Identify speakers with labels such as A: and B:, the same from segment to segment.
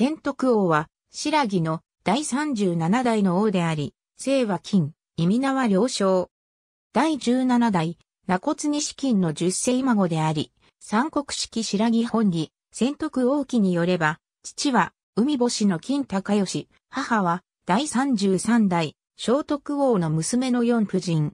A: 千徳王は、白木の第37代の王であり、姓は金、意味名は良将。第17代、名骨西金の十世孫であり、三国式白木本義、千徳王記によれば、父は、海星の金高義、母は、第33代、聖徳王の娘の四夫人。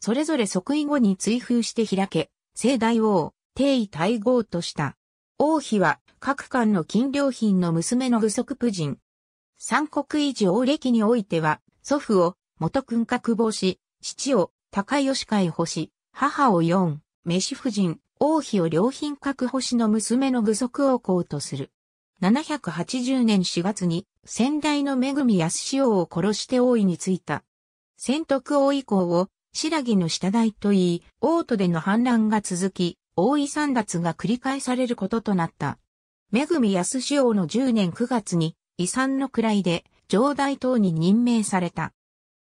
A: それぞれ即位後に追封して開け、聖大王、帝位大号とした。王妃は各館の金良品の娘の具足婦人。三国維持王歴においては、祖父を元君格防し、父を高吉海保し、母を四、飯夫人、王妃を良品格保しの娘の具足王公とする。780年4月に先代の恵み安潮を殺して王位についた。仙徳王以降を白木の下代と言い、王都での反乱が続き、大井三月が繰り返されることとなった。めぐ恵安王の10年9月に遺産の位で上代等に任命された。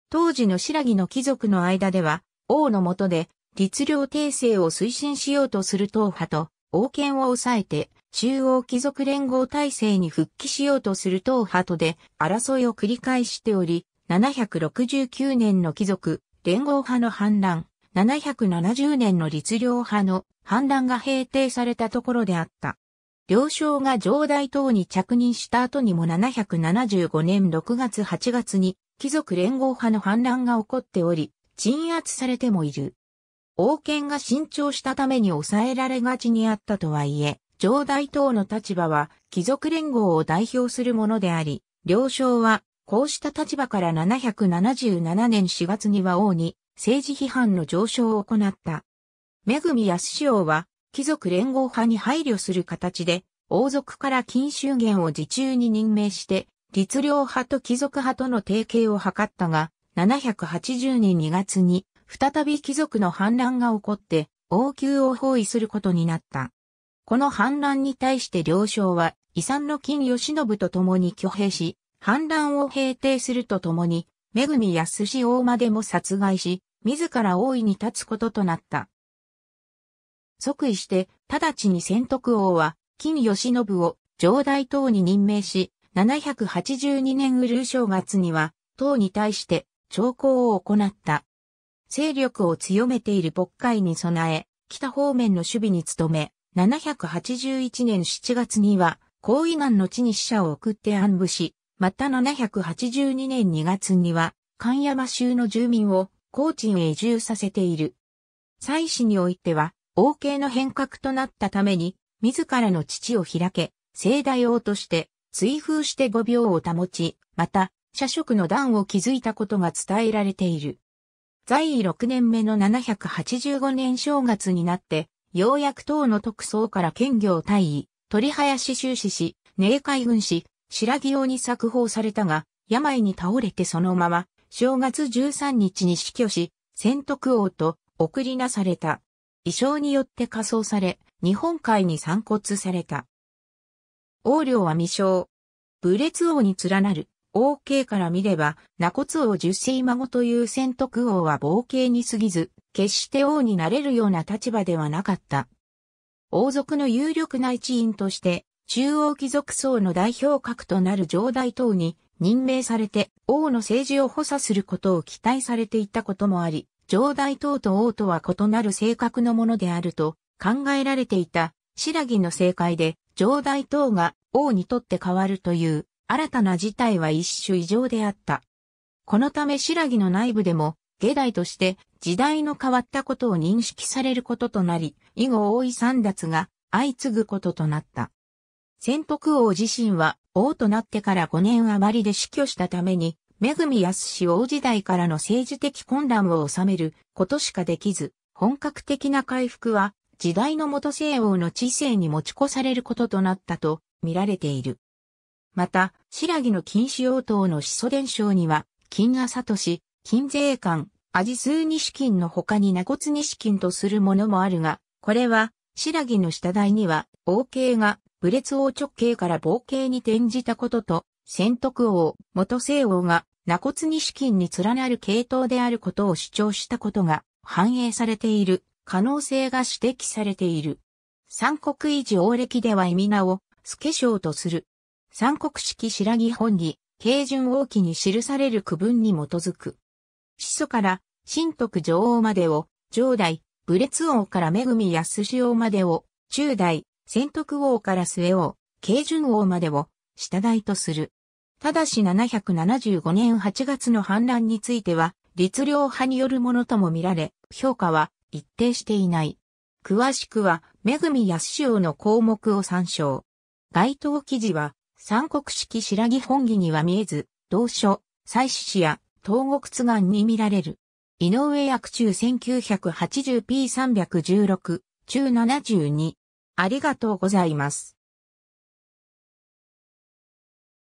A: 当時の白木の貴族の間では、王の下で律令訂正を推進しようとする党派と、王権を抑えて中央貴族連合体制に復帰しようとする党派とで争いを繰り返しており、769年の貴族連合派の反乱、770年の律令派の反乱が平定されたところであった。領将が上代等に着任した後にも775年6月8月に貴族連合派の反乱が起こっており、鎮圧されてもいる。王権が慎重したために抑えられがちにあったとはいえ、上代等の立場は貴族連合を代表するものであり、領将はこうした立場から777年4月には王に政治批判の上昇を行った。めぐみやすしおは、貴族連合派に配慮する形で、王族から禁衆源を自中に任命して、律令派と貴族派との提携を図ったが、780年2月に、再び貴族の反乱が起こって、王宮を包囲することになった。この反乱に対して両将は、遺産の金吉信と共に挙兵し、反乱を平定するとともに、めぐみやすし大までも殺害し、自ら王位に立つこととなった。即位して、直ちに仙徳王は、金義信を上代等に任命し、782年うる正月には、党に対して徴候を行った。勢力を強めている北海に備え、北方面の守備に努め、781年7月には、高位南の地に使者を送って安部し、また782年2月には、関山州の住民を高知へ移住させている。妻子においては、王系の変革となったために、自らの父を開け、盛大王として、追封して五秒を保ち、また、社職の段を築いたことが伝えられている。在位6年目の785年正月になって、ようやく党の特捜から兼業退位、鳥林修士し、寧海軍士、白木用に作法されたが、病に倒れてそのまま、正月13日に死去し、仙徳王と送りなされた。遺症によって仮装され、日本海に散骨された。王領は未生。武列王に連なる王家から見れば、那骨王十世孫という仙徳王は冒険に過ぎず、決して王になれるような立場ではなかった。王族の有力な一員として、中央貴族層の代表格となる上代等に任命されて王の政治を補佐することを期待されていたこともあり、上代等と王とは異なる性格のものであると考えられていた白木の政界で上代等が王にとって変わるという新たな事態は一種異常であった。このため白木の内部でも下代として時代の変わったことを認識されることとなり、以後多い三奪が相次ぐこととなった。仙徳王自身は王となってから5年余りで死去したために、恵康王時代からの政治的混乱を収めることしかできず、本格的な回復は時代の元西王の知性に持ち越されることとなったと見られている。また、白木の禁止応答の始祖伝承には、金阿都市、金税官、アジス資金の他に名骨資金とするものもあるが、これは、白木の下台には、王系が武列王直系から冒険に転じたことと、仙徳王、元聖王が、名骨資金に連なる系統であることを主張したことが反映されている可能性が指摘されている。三国維持王暦では意味名を、スケショウとする。三国式白木本に、慶順王記に記される区分に基づく。始祖から、新徳女王までを、上代、武列王から恵み安氏王までを、中代、宣徳王から末王、慶順王までを、下台とする。ただし775年8月の反乱については、律令派によるものとも見られ、評価は一定していない。詳しくは、めぐみやすしの項目を参照。該当記事は、三国式白木本義には見えず、同書、祭祀や東国津願に見られる。井上役中 1980p316、中72。ありがとうございます。